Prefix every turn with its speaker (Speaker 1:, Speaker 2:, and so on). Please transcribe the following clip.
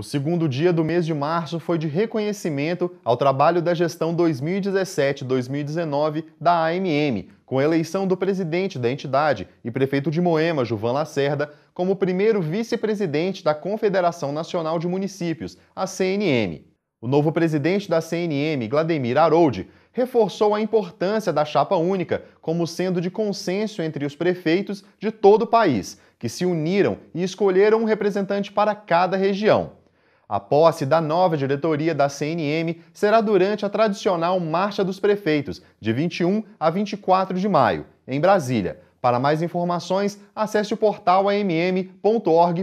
Speaker 1: O segundo dia do mês de março foi de reconhecimento ao trabalho da gestão 2017-2019 da AMM, com a eleição do presidente da entidade e prefeito de Moema, Juvan Lacerda, como primeiro vice-presidente da Confederação Nacional de Municípios, a CNM. O novo presidente da CNM, Gladimir Haroldi, reforçou a importância da chapa única como sendo de consenso entre os prefeitos de todo o país, que se uniram e escolheram um representante para cada região. A posse da nova diretoria da CNM será durante a tradicional Marcha dos Prefeitos, de 21 a 24 de maio, em Brasília. Para mais informações, acesse o portal amm.org.br.